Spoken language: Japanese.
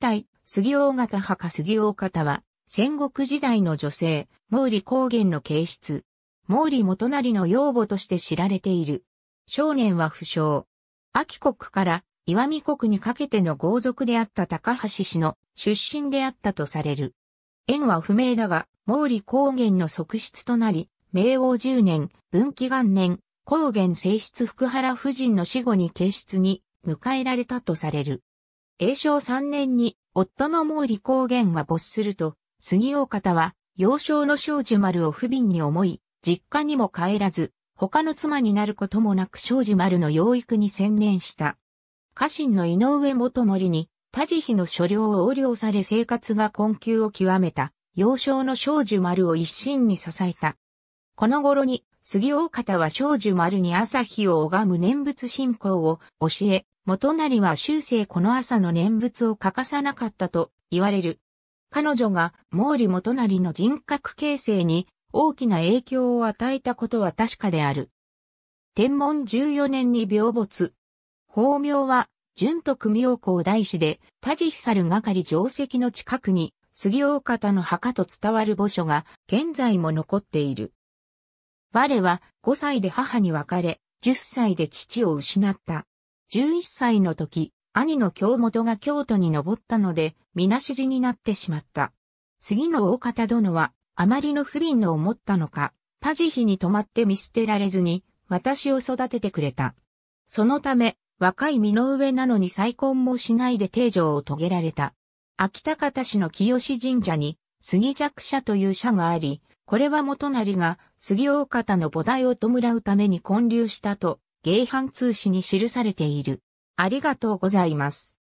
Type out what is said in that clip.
隊、杉大方派か杉大方は、戦国時代の女性、毛利高原の形質。毛利元就の養母として知られている。少年は不詳。秋国から岩見国にかけての豪族であった高橋氏の出身であったとされる。縁は不明だが、毛利高原の側室となり、明王十年、文紀元年、高原正室福原夫人の死後に形質に迎えられたとされる。永正3年に夫の毛利高原が没すると、杉尾方は幼少の少女丸を不憫に思い、実家にも帰らず、他の妻になることもなく少女丸の養育に専念した。家臣の井上元森に、多治悲の所領を横領され生活が困窮を極めた、幼少の少女丸を一心に支えた。この頃に、杉尾方は少女丸に朝日を拝む念仏信仰を教え、元就は終生この朝の念仏を欠かさなかったと言われる。彼女が毛利元就の人格形成に大きな影響を与えたことは確かである。天文14年に病没。法名は、純徳妙高大師で、田地る係定石の近くに、杉大方の墓と伝わる墓所が、現在も残っている。我は5歳で母に別れ、10歳で父を失った。11歳の時、兄の京本が京都に登ったので、皆主じになってしまった。杉の大方殿は、あまりの不憫の思ったのか、パジヒに泊まって見捨てられずに、私を育ててくれた。そのため、若い身の上なのに再婚もしないで定常を遂げられた。秋田方市の清志神社に、杉弱者という社があり、これは元成が杉大方の菩提を弔うために建立したと芸飯通史に記されている。ありがとうございます。